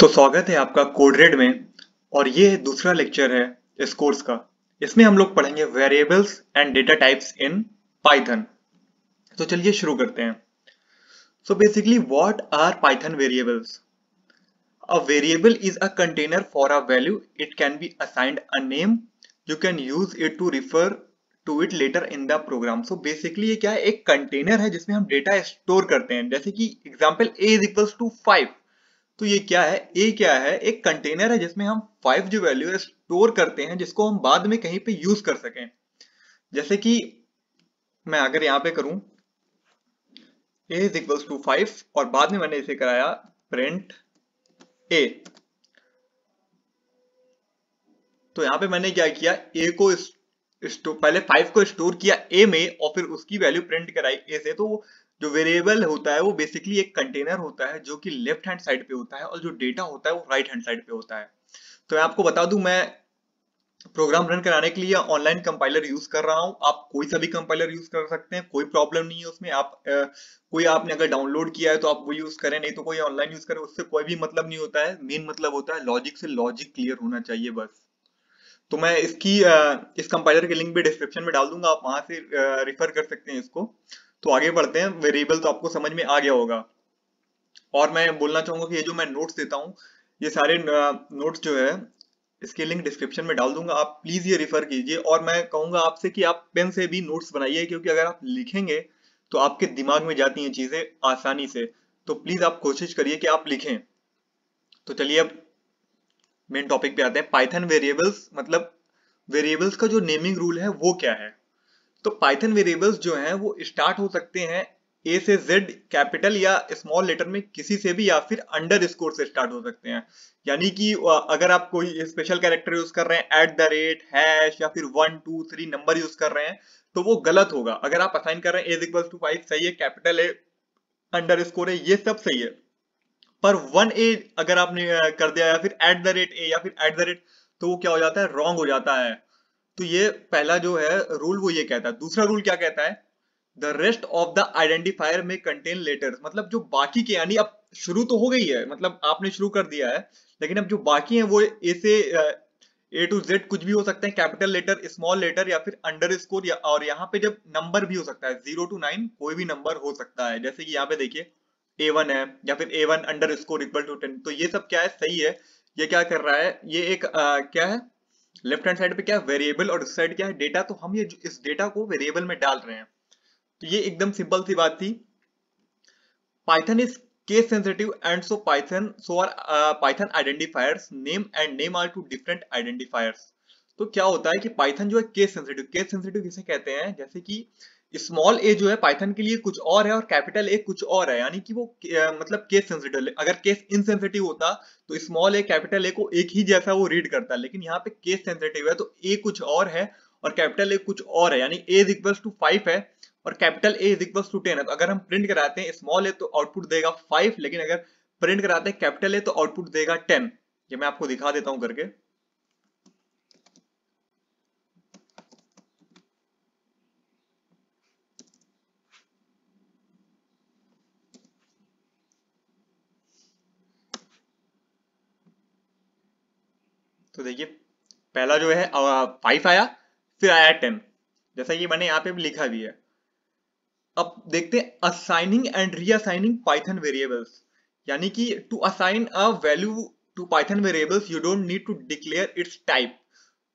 तो स्वागत है आपका कोड रेड में और ये दूसरा लेक्चर है इस कोर्स का इसमें हम लोग पढ़ेंगे variables and data types in Python तो चलिए शुरू करते हैं so basically what are Python variables a variable is a container for a value it can be assigned a name you can use it to refer to it later in the program so basically ये क्या है एक container है जिसमें हम data store करते हैं जैसे कि example A is equals to five तो ये क्या है ए क्या है एक कंटेनर है जिसमें हम फाइव जो वैल्यू है स्टोर करते हैं जिसको हम बाद में कहीं पे यूज कर सकें जैसे कि मैं अगर यहां पे करूं A is equals to five और बाद में मैंने इसे कराया प्रिंट ए तो यहां पे मैंने क्या किया ए को इस, इस, पहले फाइव को स्टोर किया ए में और फिर उसकी वैल्यू प्रिंट कराई ए से तो जो वेरिएबल होता है वो बेसिकली एक कंटेनर होता है जो कि लेफ्ट हैंड साइड पे होता है और जो डेटा होता है वो राइट हैंड साइड पे होता है तो मैं आपको बता दू मैं प्रोग्राम रन कराने के लिए ऑनलाइन कंपाइलर यूज कर रहा हूं आप कोई सा भी कंपाइलर यूज कर सकते हैं कोई प्रॉब्लम नहीं है उसमें आप आ, कोई आपने अगर डाउनलोड किया है तो आप वो यूज करें नहीं तो कोई ऑनलाइन यूज करें उससे कोई भी मतलब नहीं होता है मेन मतलब होता है लॉजिक से लॉजिक क्लियर होना चाहिए बस तो मैं इसकी आ, इस कंपाइलर की लिंक भी डिस्क्रिप्शन में डाल दूंगा आप वहां से रिफर कर सकते हैं इसको तो आगे बढ़ते हैं वेरिएबल तो आपको समझ में आ गया होगा और मैं बोलना चाहूंगा कि ये जो मैं नोट्स देता हूँ ये सारे नोट्स जो है इसके लिंक डिस्क्रिप्शन में डाल दूंगा आप प्लीज ये रिफर कीजिए और मैं कहूंगा आपसे कि आप पेन से भी नोट्स बनाइए क्योंकि अगर आप लिखेंगे तो आपके दिमाग में जाती हैं चीजें आसानी से तो प्लीज आप कोशिश करिए कि आप लिखें तो चलिए अब मेन टॉपिक पे आते हैं पाइथन वेरिएबल्स मतलब वेरिएबल्स का जो नेमिंग रूल है वो क्या है तो पाइथन वेरिएबल्स जो हैं वो स्टार्ट हो सकते हैं ए से जेड कैपिटल या स्मॉल लेटर में किसी से भी या फिर अंडर स्कोर से स्टार्ट हो सकते हैं यानी कि अगर आप कोई स्पेशल कैरेक्टर यूज कर रहे हैं एट द रेट हैश या फिर one two three number use कर रहे हैं तो वो गलत होगा अगर आप असाइन कर रहे हैं एज इक्वल टू फाइव सही है कैपिटल है अंडर स्कोर है ये सब सही है पर वन ए अगर आपने कर दिया या फिर एट द रेट ए या फिर एट द रेट तो वो क्या हो जाता है रॉन्ग हो जाता है तो ये पहला जो है रूल वो ये कहता है दूसरा रूल क्या कहता है the rest of the identifier में कंटेन लेटर मतलब जो बाकी के यानी अब शुरू तो हो गई है मतलब आपने शुरू कर दिया है लेकिन अब जो बाकी है वो ऐसे ए टू जेड कुछ भी हो सकते हैं कैपिटल लेटर स्मॉल लेटर या फिर अंडर स्कोर या और यहाँ पे जब नंबर भी हो सकता है जीरो टू नाइन कोई भी नंबर हो सकता है जैसे कि यहाँ पे देखिए ए वन है या फिर A one underscore equal to ten तो ये सब क्या है सही है ये क्या कर रहा है ये एक आ, क्या है लेफ्ट हैंड साइड पे क्या वेरिएबल और साइड क्या है डेटा तो हम ये इस डेटा को वेरिएबल में डाल रहे हैं तो ये एकदम सिंपल सी बात थी Python is case sensitive and so Python so are Python identifiers name and name are two different identifiers तो क्या होता है कि पाइथन जो है केस सेंसिटिव केस सेंसिटिव किसे कहते हैं जैसे कि स्मॉल ए जो है पाइथन के लिए कुछ और है और कैपिटल ए कुछ और है यानी कि वो मतलब केस सेंसिटिव अगर केस इनसेंसिटिव होता तो स्मॉल ए कैपिटल ए को एक ही जैसा वो रीड करता लेकिन यहाँ पे केस सेंसिटिव है तो ए कुछ और है और कैपिटल ए कुछ और है यानी A is equal to five है और capital A is equal to ten है तो अगर हम प्रिंट कराते हैं स्मॉल ए तो आउटपुट देगा फाइव लेकिन अगर प्रिंट कराते हैं कैपिटल ए तो आउटपुट देगा टेन ये मैं आपको दिखा देता हूँ करके तो देखिए पहला जो है फाइव आया फिर आया टेन जैसा कि मैंने यहाँ पे भी लिखा भी है अब देखते हैं assigning and reassigning Python variables यानी कि to assign a value to Python variables you don't need to declare its type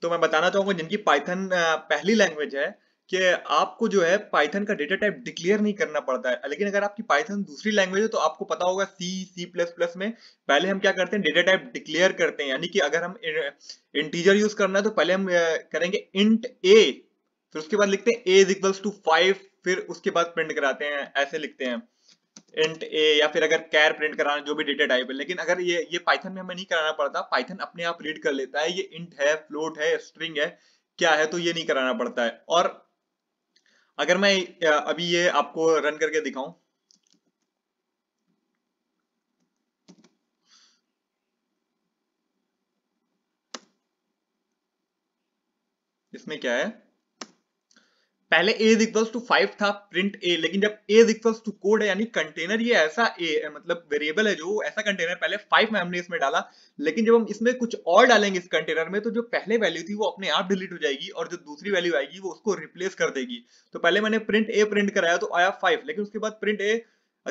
तो मैं बताना चाहूंगा जिनकी पाइथन पहली लैंग्वेज है कि आपको जो है पाइथन का डेटा टाइप डिक्लेयर नहीं करना पड़ता है लेकिन अगर आपकी पाइथन दूसरी लैंग्वेज है तो आपको पता होगा सी सी प्लस प्लस में पहले हम क्या करते हैं डेटा टाइप डिक्लेयर करते हैं यानी कि अगर हम इंटीजर यूज करना है तो पहले हम करेंगे इंट ए फिर उसके बाद लिखते हैं A is equals to five फिर उसके बाद प्रिंट कराते हैं ऐसे लिखते हैं इंट ए या फिर अगर कैर प्रिंट कराना जो भी डेटा टाइप है लेकिन अगर ये ये पाइथन में हमें नहीं कराना पड़ता पाइथन अपने आप रीड कर लेता है ये इंट है फ्लोट है स्ट्रिंग है क्या है तो ये नहीं कराना पड़ता है और अगर मैं अभी ये आपको रन करके दिखाऊं इसमें क्या है पहले ए इक्वल्स टू फाइव था प्रिंट ए लेकिन जब ए इक्वल्स टू कोड है यानी कंटेनर ये ऐसा ए मतलब वेरिएबल है जो ऐसा कंटेनर पहले फाइव में हमने इसमें डाला लेकिन जब हम इसमें कुछ और डालेंगे इस कंटेनर में तो जो पहले वैल्यू थी वो अपने आप डिलीट हो जाएगी और जो दूसरी वैल्यू आएगी वो उसको रिप्लेस कर देगी तो पहले मैंने प्रिंट ए प्रिंट कराया तो आया फाइव लेकिन उसके बाद प्रिंट ए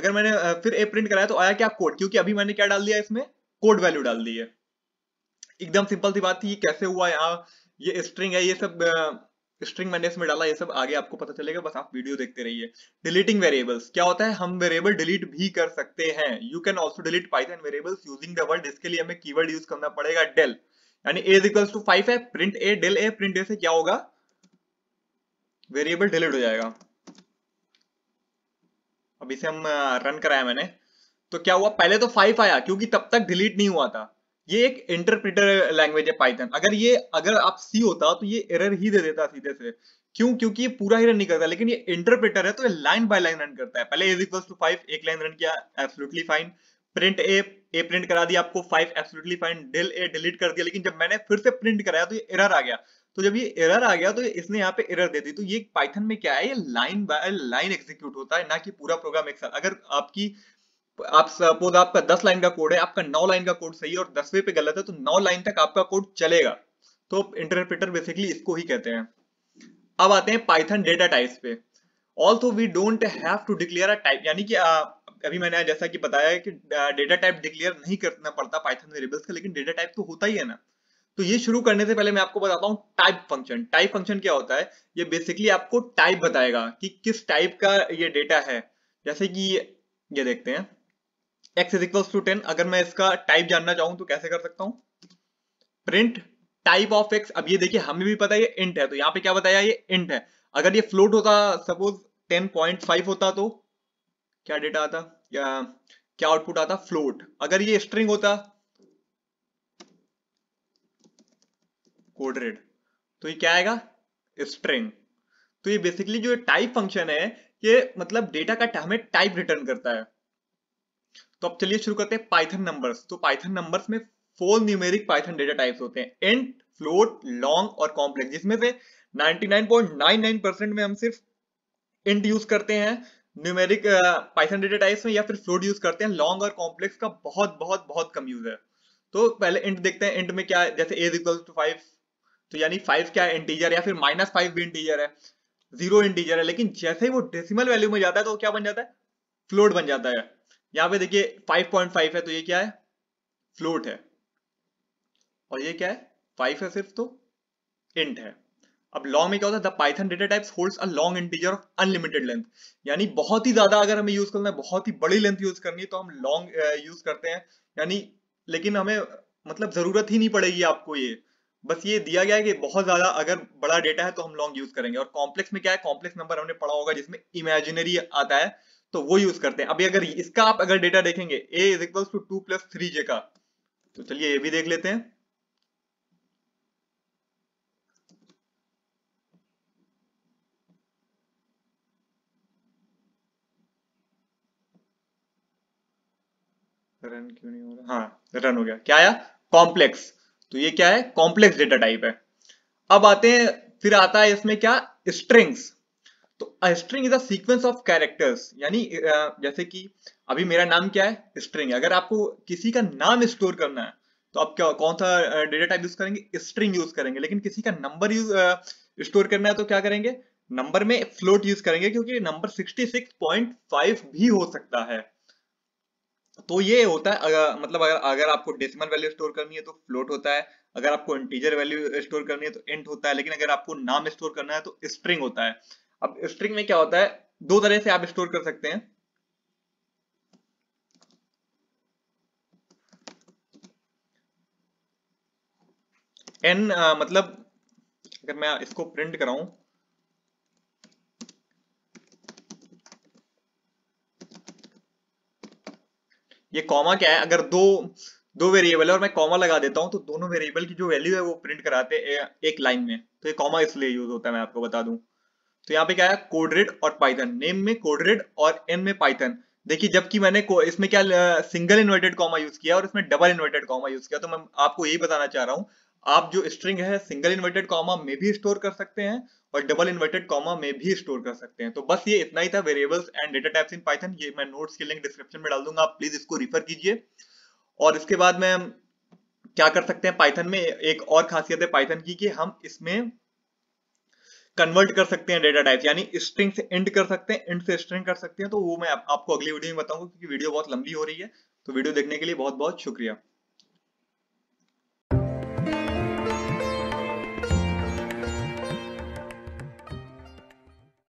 अगर मैंने फिर ए प्रिंट कराया तो आया क्या कोड क्योंकि अभी मैंने क्या डाल दिया इसमें कोड वैल्यू डाल दी है एकदम सिंपल सी बात थी कैसे हुआ यहाँ ये स्ट्रिंग है ये सब स्ट्रिंग मैंने इसमें डाला ये सब आगे आपको पता चलेगा बस आप वीडियो देखते रहिए डिलीटिंग वेरिएबल्स क्या होता है हम वेरिएबल डिलीट भी कर सकते हैं you can also delete Python variables using the word इसके लिए हमें कीवर्ड यूज करना पड़ेगा डेल यानी ए इक्वल्स टू फाइव है print A del A print A से क्या होगा वेरिएबल डिलीट हो जाएगा अब इसे हम रन कराया मैंने तो क्या हुआ पहले तो फाइव आया क्योंकि तब तक डिलीट नहीं हुआ था ये एक इंटरप्रिटर लैंग्वेज है पाइथन अगर ये अगर आप सी होता तो ये एरर ही दे देता सीधे से क्यों क्योंकि ये पूरा ही रन नहीं करता लेकिन ये इंटरप्रिटर है तो ये लाइन बाय लाइन रन करता है पहले एज इक्वल टू फाइव एक लाइन रन किया absolutely fine print A A प्रिंट करा दिया आपको five absolutely fine del A delete कर दिया लेकिन जब मैंने फिर से प्रिंट कराया तो ये एरर आ गया तो जब ये एरर आ गया तो इसने यहाँ पे एरर दे दी तो ये पाइथन में क्या है ये लाइन बाय लाइन एग्जीक्यूट होता है ना कि पूरा प्रोग्राम एक साथ अगर आपकी आप सपोज आपका दस लाइन का कोड है आपका नौ लाइन का कोड सही है और दसवें पे गलत है तो नौ लाइन तक आपका कोड चलेगा तो इंटरप्रेटर बेसिकली इसको ही कहते हैं अब आते हैं पाइथन डेटा टाइप्स पे also we don't have to declare a type यानी कि आ, अभी मैंने जैसा कि बताया कि डेटा टाइप डिक्लेयर नहीं करना पड़ता पाइथन वेरिएबल्स का लेकिन डेटा टाइप तो होता ही है ना तो ये शुरू करने से पहले मैं आपको बताता हूँ टाइप फंक्शन टाइप फंक्शन क्या होता है ये बेसिकली आपको टाइप बताएगा कि किस टाइप का ये डेटा है जैसे कि ये देखते हैं X is equals to ten अगर मैं इसका टाइप जानना चाहूँ तो कैसे कर सकता हूँ प्रिंट टाइप ऑफ एक्स अब ये देखिए हमें भी पता है ये इंट है तो यहाँ पे क्या बताया ये इंट है अगर ये फ्लोट होता सपोज 10.5 होता तो क्या डेटा आता क्या क्या आउटपुट आता फ्लोट अगर ये स्ट्रिंग होता कोडरेड तो ये क्या आएगा स्ट्रिंग तो ये बेसिकली जो टाइप फंक्शन है ये मतलब डेटा का हमें टाइप रिटर्न करता है तो अब चलिए शुरू करते हैं पाइथन नंबर्स तो पाइथन नंबर्स में four numeric Python data types होते हैं एंट फ्लोट लॉन्ग और कॉम्प्लेक्स जिसमें से 99.99 में हम सिर्फ इंट यूज करते हैं न्यूमेरिक पाइथन डेटा टाइप्स में या फिर फ्लोट यूज करते हैं लॉन्ग और कॉम्प्लेक्स का बहुत बहुत बहुत कम यूज है तो पहले इंट देखते हैं इंट में क्या है जैसे एज इक्वल टू फाइव तो यानी फाइव क्या है इंटीजर या फिर माइनस फाइव भी इंटीजर है जीरो इंटीजर है लेकिन जैसे ही वो डेसिमल वैल्यू में जाता है तो क्या बन जाता है फ्लोट बन जाता है यहां पे देखिए 5.5 है तो ये क्या है फ्लोट है और ये क्या है 5 है सिर्फ तो इंट है अब लॉन्ग में क्या होता है the Python data types holds a long integer of unlimited length यानी बहुत ही ज्यादा अगर हमें यूज करना है बहुत ही बड़ी लेंथ यूज करनी है तो हम लॉन्ग यूज करते हैं यानी लेकिन हमें मतलब जरूरत ही नहीं पड़ेगी आपको ये बस ये दिया गया है कि बहुत ज्यादा अगर बड़ा डेटा है तो हम लॉन्ग यूज करेंगे और कॉम्प्लेक्स में क्या है कॉम्प्लेक्स नंबर हमने पढ़ा होगा जिसमें इमेजिनरी आता है तो वो यूज करते हैं अभी अगर इसका आप अगर डेटा देखेंगे A is equal to two plus three J का तो चलिए ये भी देख लेते हैं रन क्यों नहीं हो रहा हाँ रन हो गया क्या आया कॉम्प्लेक्स तो ये क्या है कॉम्प्लेक्स डेटा टाइप है अब आते हैं फिर आता है इसमें क्या स्ट्रिंग्स तो string is is a sequence of यानी जैसे कि अभी मेरा नाम क्या है string अगर आपको किसी का नाम स्टोर करना है तो आप क्या कौन सा डेटा टाइप यूज करेंगे स्ट्रिंग यूज करेंगे लेकिन किसी का नंबर यूज स्टोर करना है तो क्या करेंगे नंबर में फ्लोट यूज करेंगे क्योंकि नंबर 66.5 भी हो सकता है तो ये होता है अगर मतलब अगर अगर आपको डेसिमल वैल्यू स्टोर करनी है तो फ्लोट होता है अगर आपको इंटीजर वैल्यू स्टोर करनी है तो इंट होता है लेकिन अगर आपको नाम स्टोर करना है तो स्ट्रिंग होता है अब स्ट्रिंग में क्या होता है दो तरह से आप स्टोर कर सकते हैं एन आ, मतलब अगर मैं इसको प्रिंट कराऊं ये कॉमा क्या है अगर दो दो वेरिएबल है और मैं कॉमा लगा देता हूं तो दोनों वेरिएबल की जो वैल्यू है वो प्रिंट कराते हैं एक लाइन में तो ये कॉमा इसलिए यूज होता है मैं आपको बता दूं तो यहाँ पे क्या आया कोडरेड और पाइथन नेम में कोडरेड और एन में पाइथन देखिए जबकि मैंने इसमें क्या सिंगल इन्वर्टेड कॉमा यूज किया और इसमें डबल इन्वर्टेड कॉमा यूज किया तो मैं आपको यही बताना चाह रहा हूँ आप जो स्ट्रिंग है सिंगल इन्वर्टेड कॉमा में भी स्टोर कर सकते हैं और डबल इन्वर्टेड कॉमा में भी स्टोर कर सकते हैं तो बस ये इतना ही था variables and data types in Python ये मैं नोट्स के लिंक डिस्क्रिप्शन में डाल दूंगा आप प्लीज इसको रिफर कीजिए और इसके बाद में क्या कर सकते हैं पाइथन में एक और खासियत है पाइथन की कि हम इसमें कन्वर्ट कर सकते हैं डेटा टाइप यानी स्ट्रिंग से एंड कर सकते हैं एंड से स्ट्रिंग कर सकते हैं तो वो मैं आप, आपको अगली वीडियो में बताऊंगा क्योंकि वीडियो बहुत लंबी हो रही है तो वीडियो देखने के लिए बहुत बहुत शुक्रिया